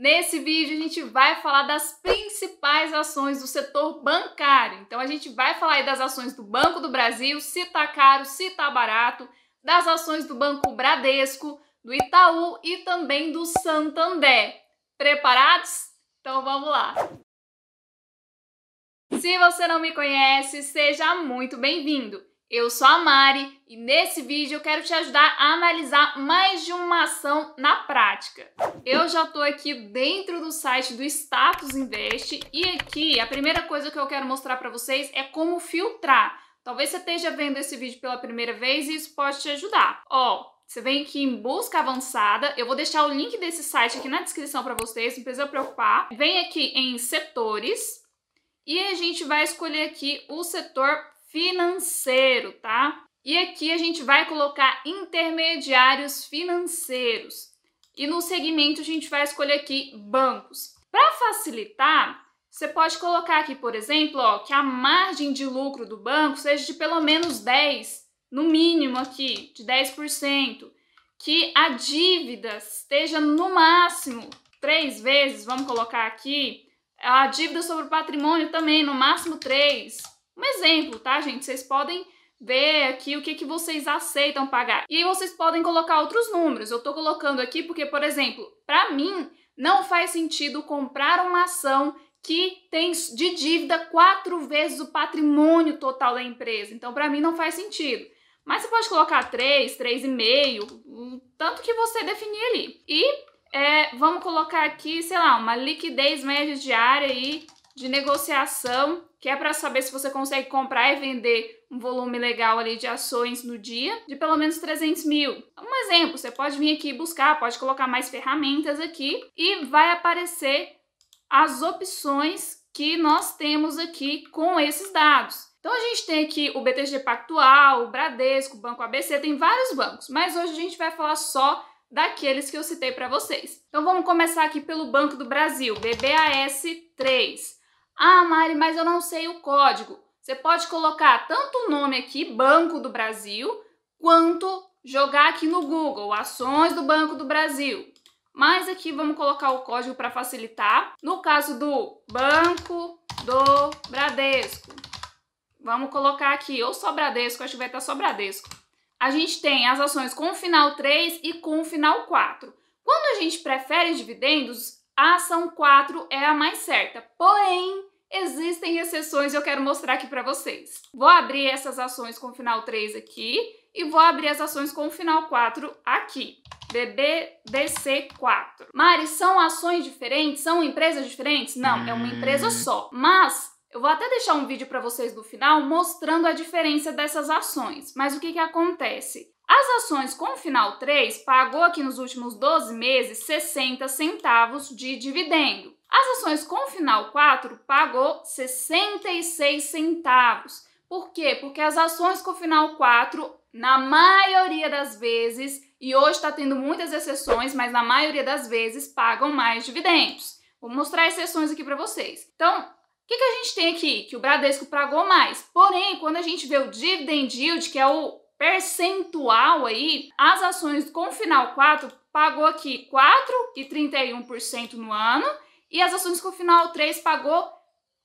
Nesse vídeo a gente vai falar das principais ações do setor bancário. Então a gente vai falar aí das ações do Banco do Brasil, se tá caro, se tá barato, das ações do Banco Bradesco, do Itaú e também do Santander. Preparados? Então vamos lá. Se você não me conhece, seja muito bem-vindo. Eu sou a Mari e nesse vídeo eu quero te ajudar a analisar mais de uma ação na prática. Eu já estou aqui dentro do site do Status Invest e aqui a primeira coisa que eu quero mostrar para vocês é como filtrar. Talvez você esteja vendo esse vídeo pela primeira vez e isso pode te ajudar. Ó, você vem aqui em busca avançada, eu vou deixar o link desse site aqui na descrição para vocês, não precisa preocupar. Vem aqui em setores e a gente vai escolher aqui o setor financeiro, tá? E aqui a gente vai colocar intermediários financeiros. E no segmento a gente vai escolher aqui bancos. Para facilitar, você pode colocar aqui, por exemplo, ó, que a margem de lucro do banco seja de pelo menos 10, no mínimo aqui, de 10%, que a dívida esteja no máximo três vezes, vamos colocar aqui, a dívida sobre o patrimônio também, no máximo três um exemplo, tá, gente? Vocês podem ver aqui o que, que vocês aceitam pagar. E aí vocês podem colocar outros números. Eu estou colocando aqui porque, por exemplo, para mim não faz sentido comprar uma ação que tem de dívida quatro vezes o patrimônio total da empresa. Então, para mim não faz sentido. Mas você pode colocar três, três e o tanto que você definir ali. E é, vamos colocar aqui, sei lá, uma liquidez média diária aí de negociação, que é para saber se você consegue comprar e vender um volume legal ali de ações no dia, de pelo menos 300 mil. Um exemplo, você pode vir aqui buscar, pode colocar mais ferramentas aqui e vai aparecer as opções que nós temos aqui com esses dados. Então a gente tem aqui o BTG Pactual, o Bradesco, o Banco ABC, tem vários bancos, mas hoje a gente vai falar só daqueles que eu citei para vocês. Então vamos começar aqui pelo Banco do Brasil, BBAS 3. Ah, Mari, mas eu não sei o código. Você pode colocar tanto o nome aqui, Banco do Brasil, quanto jogar aqui no Google, ações do Banco do Brasil. Mas aqui vamos colocar o código para facilitar. No caso do Banco do Bradesco, vamos colocar aqui, ou só Bradesco, acho que vai estar só Bradesco. A gente tem as ações com final 3 e com final 4. Quando a gente prefere dividendos, a ação 4 é a mais certa. Porém, Existem exceções e eu quero mostrar aqui para vocês. Vou abrir essas ações com o final 3 aqui e vou abrir as ações com o final 4 aqui. BBDC4. Mari, são ações diferentes? São empresas diferentes? Não, é uma empresa hum. só. Mas eu vou até deixar um vídeo para vocês do final mostrando a diferença dessas ações. Mas o que, que acontece? As ações com o final 3 pagou aqui nos últimos 12 meses 60 centavos de dividendo. As ações com final 4 pagou 66 centavos. Por quê? Porque as ações com final 4, na maioria das vezes, e hoje está tendo muitas exceções, mas na maioria das vezes pagam mais dividendos. Vou mostrar exceções aqui para vocês. Então, o que, que a gente tem aqui? Que o Bradesco pagou mais. Porém, quando a gente vê o dividend yield, que é o percentual aí, as ações com final 4 pagou aqui 4,31% no ano e as ações com final 3 pagou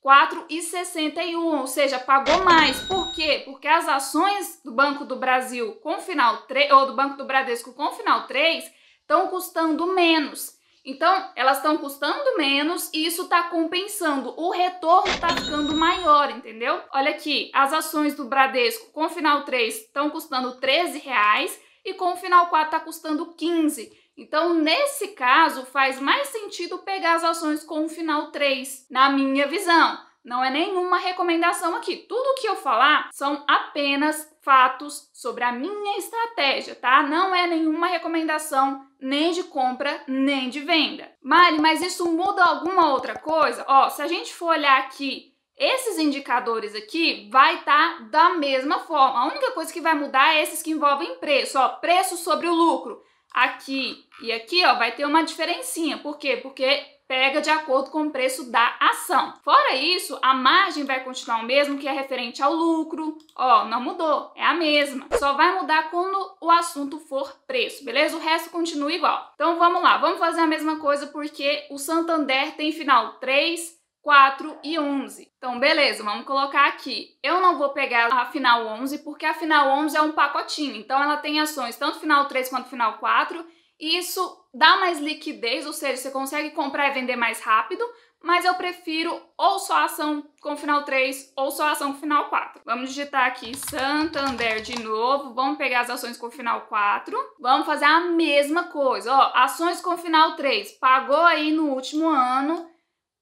4,61, ou seja, pagou mais. Por quê? Porque as ações do Banco do Brasil com final 3, ou do Banco do Bradesco com final 3, estão custando menos. Então, elas estão custando menos e isso está compensando. O retorno está ficando maior, entendeu? Olha aqui, as ações do Bradesco com final 3 estão custando 13 reais e com final 4 está custando 15. Então, nesse caso, faz mais sentido pegar as ações com o final 3, na minha visão. Não é nenhuma recomendação aqui. Tudo o que eu falar são apenas fatos sobre a minha estratégia, tá? Não é nenhuma recomendação nem de compra, nem de venda. Mari, mas isso muda alguma outra coisa? Ó, se a gente for olhar aqui esses indicadores aqui vai estar tá da mesma forma. A única coisa que vai mudar é esses que envolvem preço, ó, preço sobre o lucro aqui e aqui, ó, vai ter uma diferencinha. Por quê? Porque pega de acordo com o preço da ação. Fora isso, a margem vai continuar o mesmo que é referente ao lucro. Ó, não mudou, é a mesma. Só vai mudar quando o assunto for preço, beleza? O resto continua igual. Então vamos lá, vamos fazer a mesma coisa porque o Santander tem final 3, 4 e 11. Então, beleza, vamos colocar aqui. Eu não vou pegar a final 11, porque a final 11 é um pacotinho. Então, ela tem ações tanto final 3 quanto final 4. E isso dá mais liquidez, ou seja, você consegue comprar e vender mais rápido. Mas eu prefiro ou só ação com final 3 ou só ação com final 4. Vamos digitar aqui Santander de novo. Vamos pegar as ações com final 4. Vamos fazer a mesma coisa. Ó, ações com final 3. Pagou aí no último ano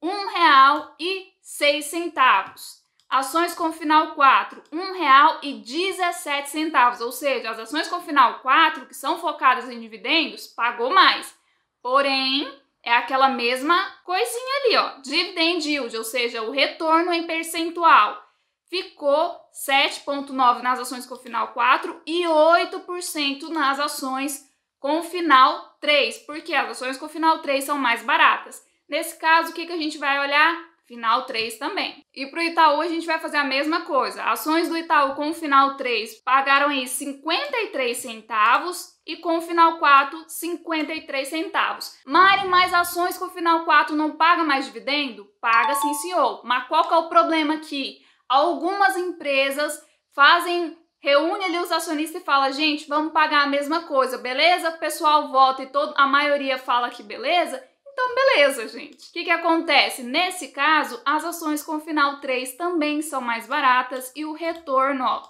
R$ 1,06. Ações com final 4, R$ 1,17, ou seja, as ações com final 4, que são focadas em dividendos, pagou mais. Porém, é aquela mesma coisinha ali, ó, dividend yield, ou seja, o retorno em percentual. Ficou 7,9 nas ações com final 4 e 8% nas ações com final 3, porque as ações com final 3 são mais baratas. Nesse caso, o que, que a gente vai olhar? final 3 também. E para o Itaú a gente vai fazer a mesma coisa. Ações do Itaú com o final 3 pagaram aí 53 centavos e com o final 4, 53 centavos. Mari, mais ações com o final 4 não paga mais dividendo? Paga sim, senhor. Mas qual que é o problema aqui? Algumas empresas fazem reúne ali os acionistas e fala: gente, vamos pagar a mesma coisa, beleza? O pessoal vota e todo, a maioria fala que beleza. Então, beleza, gente. O que, que acontece? Nesse caso, as ações com final 3 também são mais baratas e o retorno ó,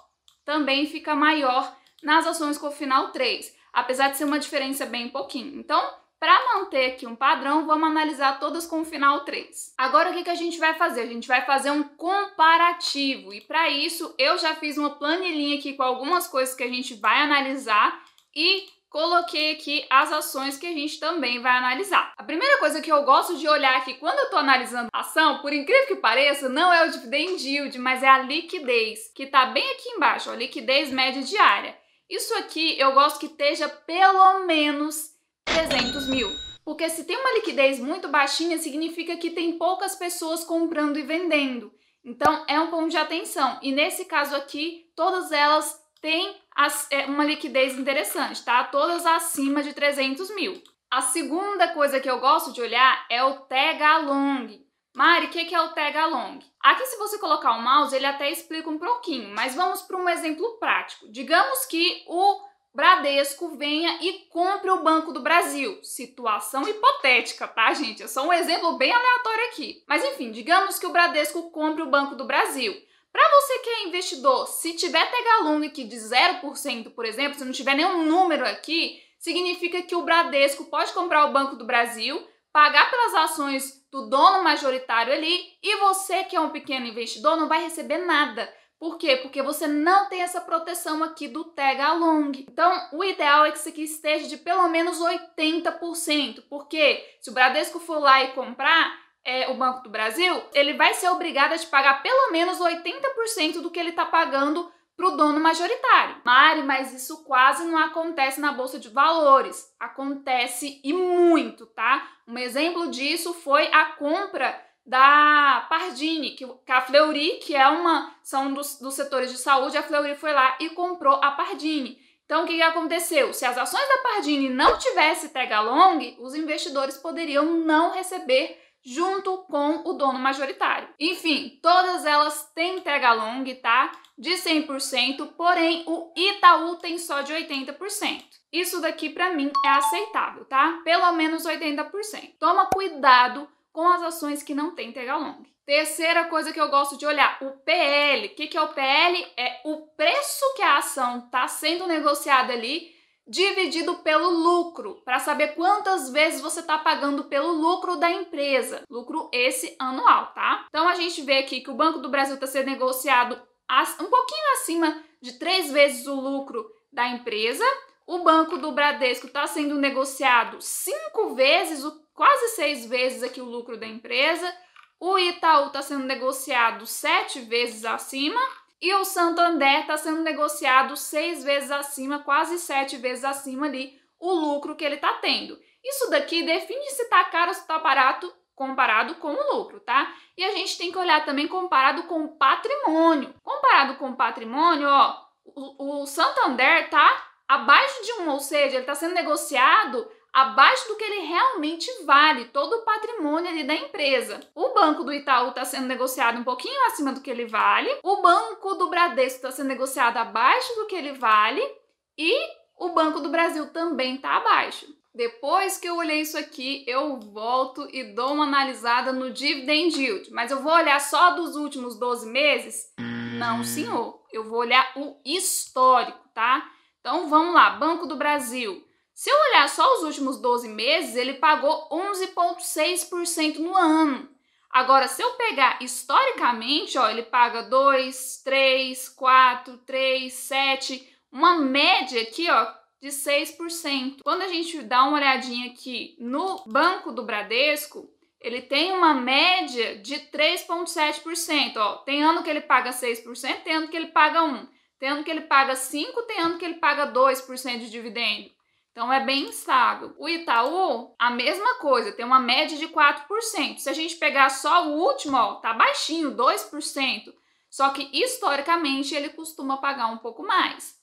também fica maior nas ações com final 3, apesar de ser uma diferença bem pouquinho. Então, para manter aqui um padrão, vamos analisar todas com final 3. Agora, o que, que a gente vai fazer? A gente vai fazer um comparativo. E para isso, eu já fiz uma planilhinha aqui com algumas coisas que a gente vai analisar e coloquei aqui as ações que a gente também vai analisar. A primeira coisa que eu gosto de olhar aqui quando eu estou analisando a ação, por incrível que pareça, não é o dividend yield, mas é a liquidez, que está bem aqui embaixo, a liquidez média diária. Isso aqui eu gosto que esteja pelo menos 300 mil. Porque se tem uma liquidez muito baixinha, significa que tem poucas pessoas comprando e vendendo. Então é um ponto de atenção. E nesse caso aqui, todas elas tem as, é, uma liquidez interessante, tá? Todas acima de 300 mil. A segunda coisa que eu gosto de olhar é o Tegalong. Long. Mari, o que, que é o Tegalong? Long? Aqui, se você colocar o mouse, ele até explica um pouquinho, mas vamos para um exemplo prático. Digamos que o Bradesco venha e compre o Banco do Brasil. Situação hipotética, tá, gente? É só um exemplo bem aleatório aqui. Mas enfim, digamos que o Bradesco compre o Banco do Brasil. Para você que é investidor, se tiver Tegalong aqui de 0%, por exemplo, se não tiver nenhum número aqui, significa que o Bradesco pode comprar o Banco do Brasil, pagar pelas ações do dono majoritário ali e você que é um pequeno investidor não vai receber nada. Por quê? Porque você não tem essa proteção aqui do Tegalong. Então, o ideal é que isso aqui esteja de pelo menos 80%, porque se o Bradesco for lá e comprar, é, o Banco do Brasil, ele vai ser obrigado a te pagar pelo menos 80% do que ele está pagando para o dono majoritário. Mari, mas isso quase não acontece na bolsa de valores. Acontece e muito, tá? Um exemplo disso foi a compra da Pardini, que a Fleury, que é uma são dos, dos setores de saúde, a Fleury foi lá e comprou a Pardini. Então, o que, que aconteceu? Se as ações da Pardini não tivesse tag along, os investidores poderiam não receber junto com o dono majoritário. Enfim, todas elas têm entrega long, tá? De 100%, porém o Itaú tem só de 80%. Isso daqui para mim é aceitável, tá? Pelo menos 80%. Toma cuidado com as ações que não têm entrega long. Terceira coisa que eu gosto de olhar, o PL. O que, que é o PL? É o preço que a ação está sendo negociada ali dividido pelo lucro, para saber quantas vezes você está pagando pelo lucro da empresa. Lucro esse anual, tá? Então a gente vê aqui que o Banco do Brasil está sendo negociado um pouquinho acima de três vezes o lucro da empresa. O Banco do Bradesco está sendo negociado cinco vezes, quase seis vezes aqui o lucro da empresa. O Itaú está sendo negociado sete vezes acima e o Santander está sendo negociado seis vezes acima, quase sete vezes acima ali, o lucro que ele está tendo. Isso daqui define se está caro ou se está barato comparado com o lucro, tá? E a gente tem que olhar também comparado com o patrimônio. Comparado com o patrimônio, ó, o, o Santander tá abaixo de um, ou seja, ele está sendo negociado abaixo do que ele realmente vale, todo o patrimônio ali da empresa. O Banco do Itaú está sendo negociado um pouquinho acima do que ele vale, o Banco do Bradesco está sendo negociado abaixo do que ele vale e o Banco do Brasil também está abaixo. Depois que eu olhei isso aqui, eu volto e dou uma analisada no dividend yield, mas eu vou olhar só dos últimos 12 meses? Não, senhor. Eu vou olhar o histórico, tá? Então vamos lá, Banco do Brasil, se eu olhar só os últimos 12 meses, ele pagou 11,6% no ano. Agora, se eu pegar historicamente, ó, ele paga 2, 3, 4, 3, 7, uma média aqui, ó, de 6%. Quando a gente dá uma olhadinha aqui no Banco do Bradesco, ele tem uma média de 3,7%. tem ano que ele paga 6%, tem ano que ele paga 1%, tem ano que ele paga 5%, tem ano que ele paga 2% de dividendo. Então é bem instável. O Itaú, a mesma coisa, tem uma média de 4%. Se a gente pegar só o último, ó, tá baixinho, 2%. Só que historicamente ele costuma pagar um pouco mais.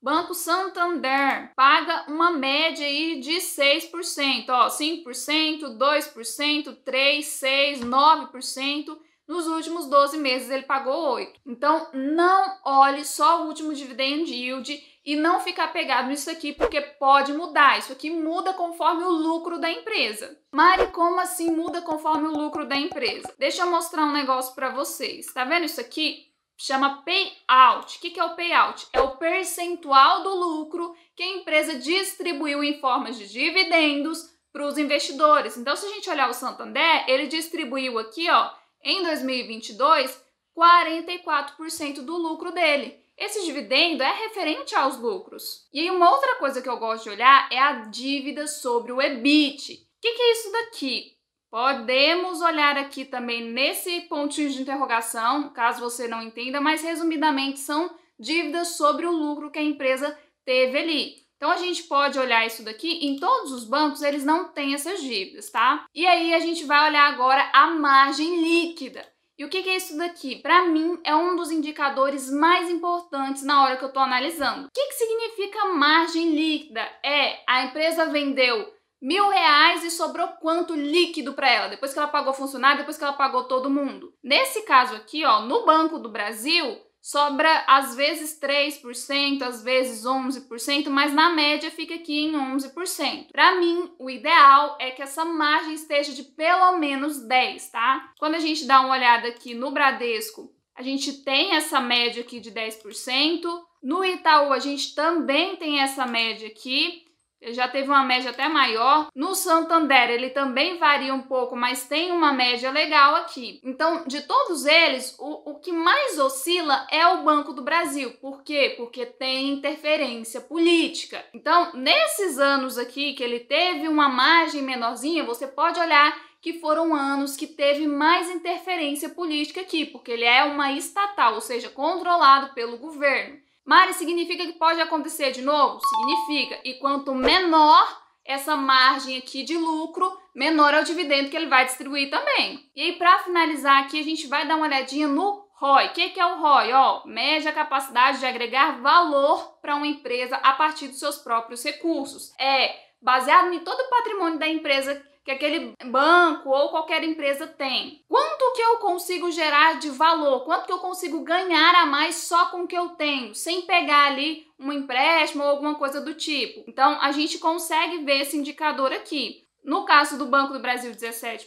Banco Santander paga uma média aí de 6%, ó, 5%, 2%, 3, 6, 9%. Nos últimos 12 meses ele pagou 8. Então não olhe só o último dividend yield e não ficar pegado nisso aqui porque pode mudar. Isso aqui muda conforme o lucro da empresa. Mari, como assim muda conforme o lucro da empresa? Deixa eu mostrar um negócio para vocês. Tá vendo isso aqui? Chama payout. O que, que é o payout? É o percentual do lucro que a empresa distribuiu em formas de dividendos para os investidores. Então, se a gente olhar o Santander, ele distribuiu aqui, ó, em 2022, 44% do lucro dele. Esse dividendo é referente aos lucros. E aí uma outra coisa que eu gosto de olhar é a dívida sobre o EBIT. O que, que é isso daqui? Podemos olhar aqui também nesse pontinho de interrogação, caso você não entenda, mas resumidamente são dívidas sobre o lucro que a empresa teve ali. Então a gente pode olhar isso daqui, em todos os bancos eles não têm essas dívidas, tá? E aí a gente vai olhar agora a margem líquida. E o que é isso daqui? Para mim, é um dos indicadores mais importantes na hora que eu estou analisando. O que, que significa margem líquida? É a empresa vendeu mil reais e sobrou quanto líquido para ela, depois que ela pagou funcionário, depois que ela pagou todo mundo. Nesse caso aqui, ó, no Banco do Brasil, sobra às vezes 3%, às vezes 11%, mas na média fica aqui em 11%. Para mim, o ideal é que essa margem esteja de pelo menos 10, tá? Quando a gente dá uma olhada aqui no Bradesco, a gente tem essa média aqui de 10%, no Itaú a gente também tem essa média aqui, já teve uma média até maior. No Santander, ele também varia um pouco, mas tem uma média legal aqui. Então, de todos eles, o, o que mais oscila é o Banco do Brasil. Por quê? Porque tem interferência política. Então, nesses anos aqui que ele teve uma margem menorzinha, você pode olhar que foram anos que teve mais interferência política aqui, porque ele é uma estatal, ou seja, controlado pelo governo. Mari, significa que pode acontecer de novo? Significa. E quanto menor essa margem aqui de lucro, menor é o dividendo que ele vai distribuir também. E aí, para finalizar aqui, a gente vai dar uma olhadinha no ROI. O que, que é o ROI? Ó, mede a capacidade de agregar valor para uma empresa a partir dos seus próprios recursos. É baseado em todo o patrimônio da empresa que aquele banco ou qualquer empresa tem. Quanto que eu consigo gerar de valor? Quanto que eu consigo ganhar a mais só com o que eu tenho, sem pegar ali um empréstimo ou alguma coisa do tipo? Então, a gente consegue ver esse indicador aqui. No caso do Banco do Brasil, 17%,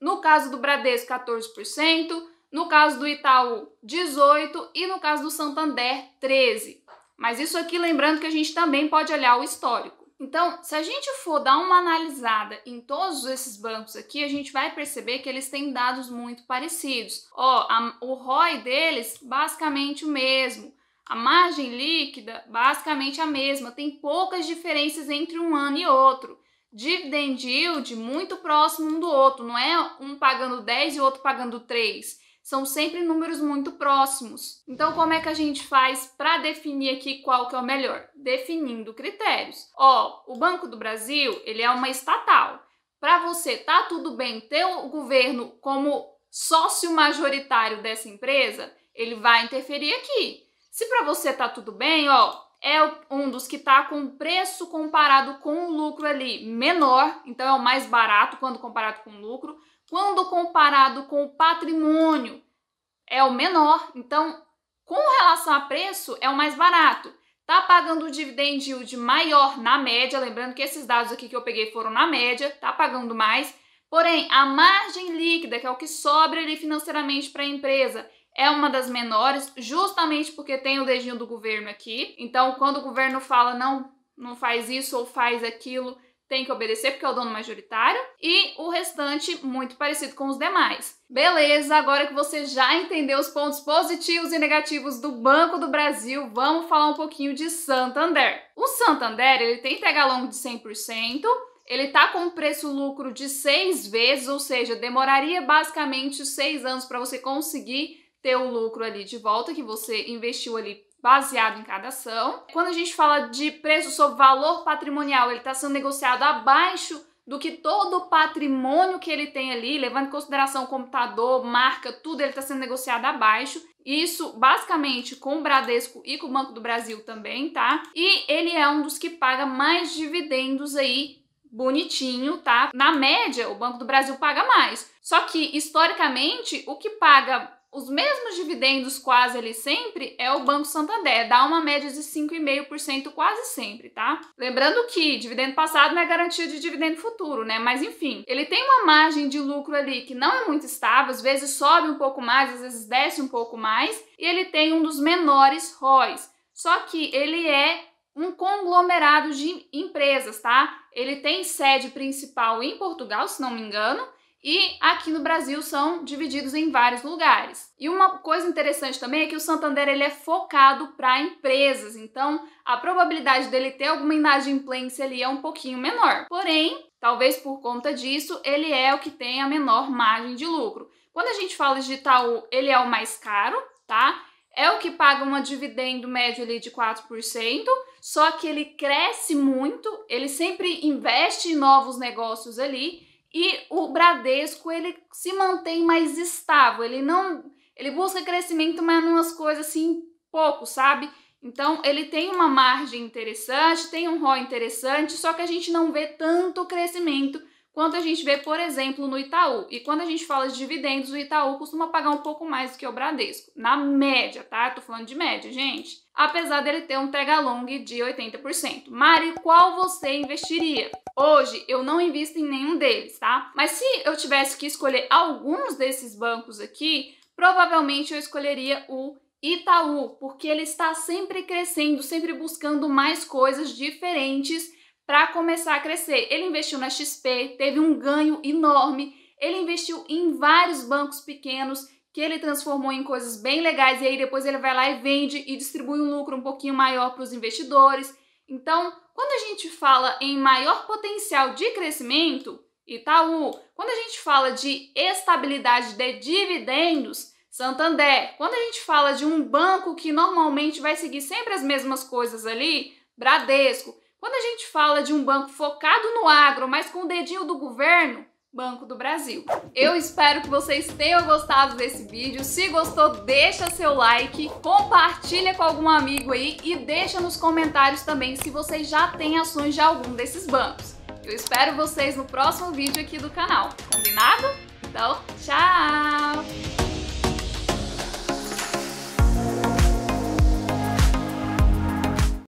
no caso do Bradesco, 14%, no caso do Itaú, 18% e no caso do Santander, 13%. Mas isso aqui lembrando que a gente também pode olhar o histórico. Então, se a gente for dar uma analisada em todos esses bancos aqui, a gente vai perceber que eles têm dados muito parecidos. Ó, o ROI deles basicamente o mesmo. A margem líquida basicamente a mesma, tem poucas diferenças entre um ano e outro. Dividend yield muito próximo um do outro, não é um pagando 10 e o outro pagando 3 são sempre números muito próximos. Então, como é que a gente faz para definir aqui qual que é o melhor? Definindo critérios. Ó, o Banco do Brasil, ele é uma estatal. Para você, tá tudo bem ter o governo como sócio majoritário dessa empresa? Ele vai interferir aqui. Se para você tá tudo bem, ó, é um dos que está com preço comparado com o lucro ali menor, então é o mais barato quando comparado com o lucro, quando comparado com o patrimônio, é o menor. Então, com relação a preço, é o mais barato. Tá pagando o dividend yield maior na média, lembrando que esses dados aqui que eu peguei foram na média, tá pagando mais. Porém, a margem líquida, que é o que sobra ali financeiramente para a empresa, é uma das menores, justamente porque tem o dedinho do governo aqui. Então, quando o governo fala não, não faz isso ou faz aquilo, tem que obedecer porque é o dono majoritário, e o restante muito parecido com os demais. Beleza, agora que você já entendeu os pontos positivos e negativos do Banco do Brasil, vamos falar um pouquinho de Santander. O Santander, ele tem entrega longo de 100%, ele está com preço-lucro de seis vezes, ou seja, demoraria basicamente seis anos para você conseguir ter o lucro ali de volta que você investiu ali baseado em cada ação. Quando a gente fala de preço sobre valor patrimonial, ele está sendo negociado abaixo do que todo o patrimônio que ele tem ali, levando em consideração computador, marca, tudo, ele está sendo negociado abaixo. Isso basicamente com o Bradesco e com o Banco do Brasil também, tá? E ele é um dos que paga mais dividendos aí, bonitinho, tá? Na média, o Banco do Brasil paga mais. Só que historicamente, o que paga os mesmos dividendos quase ali sempre é o Banco Santander, dá uma média de 5,5% quase sempre, tá? Lembrando que dividendo passado não é garantia de dividendo futuro, né? Mas enfim, ele tem uma margem de lucro ali que não é muito estável, às vezes sobe um pouco mais, às vezes desce um pouco mais, e ele tem um dos menores ROIs. Só que ele é um conglomerado de empresas, tá? Ele tem sede principal em Portugal, se não me engano, e aqui no Brasil são divididos em vários lugares. E uma coisa interessante também é que o Santander ele é focado para empresas, então a probabilidade dele ter alguma inadimplência ali é um pouquinho menor. Porém, talvez por conta disso, ele é o que tem a menor margem de lucro. Quando a gente fala de Itaú, ele é o mais caro, tá? É o que paga uma dividendo médio ali de 4%, só que ele cresce muito, ele sempre investe em novos negócios ali e o Bradesco, ele se mantém mais estável, ele não, ele busca crescimento, mas umas coisas assim pouco, sabe? Então, ele tem uma margem interessante, tem um ROI interessante, só que a gente não vê tanto crescimento quanto a gente vê, por exemplo, no Itaú. E quando a gente fala de dividendos, o Itaú costuma pagar um pouco mais do que o Bradesco, na média, tá? Tô falando de média, gente. Apesar dele ter um tag along de 80%. Mari, qual você investiria? Hoje eu não invisto em nenhum deles, tá? Mas se eu tivesse que escolher alguns desses bancos aqui, provavelmente eu escolheria o Itaú, porque ele está sempre crescendo, sempre buscando mais coisas diferentes para começar a crescer. Ele investiu na XP, teve um ganho enorme, ele investiu em vários bancos pequenos que ele transformou em coisas bem legais e aí depois ele vai lá e vende e distribui um lucro um pouquinho maior para os investidores. Então, quando a gente fala em maior potencial de crescimento, Itaú, quando a gente fala de estabilidade de dividendos, Santander, quando a gente fala de um banco que normalmente vai seguir sempre as mesmas coisas ali, Bradesco, quando a gente fala de um banco focado no agro, mas com o dedinho do governo, Banco do Brasil. Eu espero que vocês tenham gostado desse vídeo. Se gostou, deixa seu like, compartilha com algum amigo aí e deixa nos comentários também se vocês já têm ações de algum desses bancos. Eu espero vocês no próximo vídeo aqui do canal. Combinado? Então, tchau!